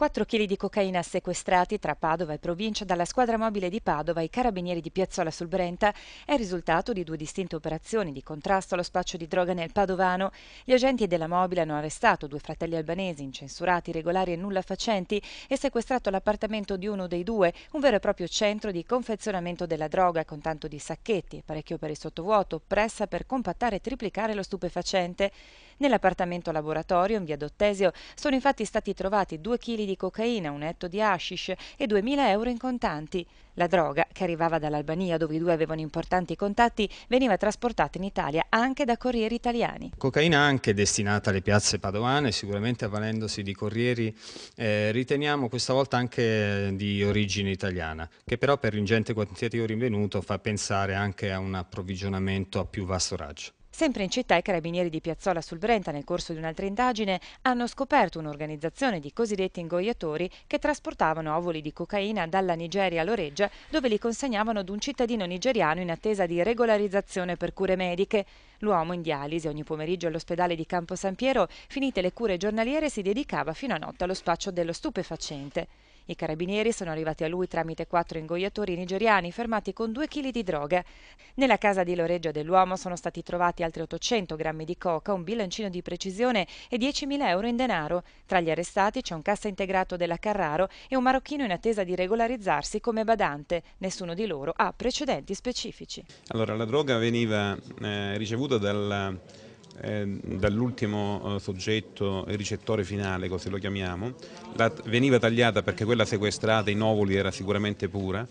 4 kg di cocaina sequestrati tra Padova e provincia dalla squadra mobile di Padova ai carabinieri di Piazzola sul Brenta è il risultato di due distinte operazioni di contrasto allo spaccio di droga nel Padovano. Gli agenti della mobile hanno arrestato due fratelli albanesi incensurati, regolari e nulla facenti e sequestrato l'appartamento di uno dei due, un vero e proprio centro di confezionamento della droga con tanto di sacchetti, parecchio per il sottovuoto, pressa per compattare e triplicare lo stupefacente. Nell'appartamento laboratorio in via Dottesio sono infatti stati trovati 2 kg di cocaina, un etto di hashish e 2.000 euro in contanti. La droga, che arrivava dall'Albania dove i due avevano importanti contatti, veniva trasportata in Italia anche da corrieri italiani. Cocaina anche destinata alle piazze padovane, sicuramente avvalendosi di corrieri, eh, riteniamo questa volta anche di origine italiana, che però per l'ingente quantitativo rinvenuto fa pensare anche a un approvvigionamento a più vasto raggio. Sempre in città i carabinieri di Piazzola sul Brenta nel corso di un'altra indagine hanno scoperto un'organizzazione di cosiddetti ingoiatori che trasportavano ovoli di cocaina dalla Nigeria all'Oreggia dove li consegnavano ad un cittadino nigeriano in attesa di regolarizzazione per cure mediche. L'uomo in dialisi ogni pomeriggio all'ospedale di Campo San Piero, finite le cure giornaliere si dedicava fino a notte allo spaccio dello stupefacente. I carabinieri sono arrivati a lui tramite quattro ingoiatori nigeriani fermati con due chili di droga. Nella casa di Loreggio dell'uomo sono stati trovati altri 800 grammi di coca, un bilancino di precisione e 10.000 euro in denaro. Tra gli arrestati c'è un cassa integrato della Carraro e un marocchino in attesa di regolarizzarsi come badante. Nessuno di loro ha precedenti specifici. Allora, la droga veniva eh, ricevuta dal eh, dall'ultimo eh, soggetto, il ricettore finale, così lo chiamiamo, la, veniva tagliata perché quella sequestrata in ovuli era sicuramente pura,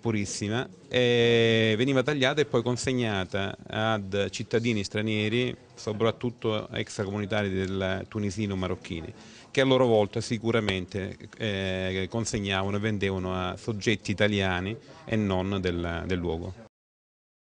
purissima, e veniva tagliata e poi consegnata ad cittadini stranieri, soprattutto extracomunitari del tunisino-marocchini, che a loro volta sicuramente eh, consegnavano e vendevano a soggetti italiani e non del, del luogo.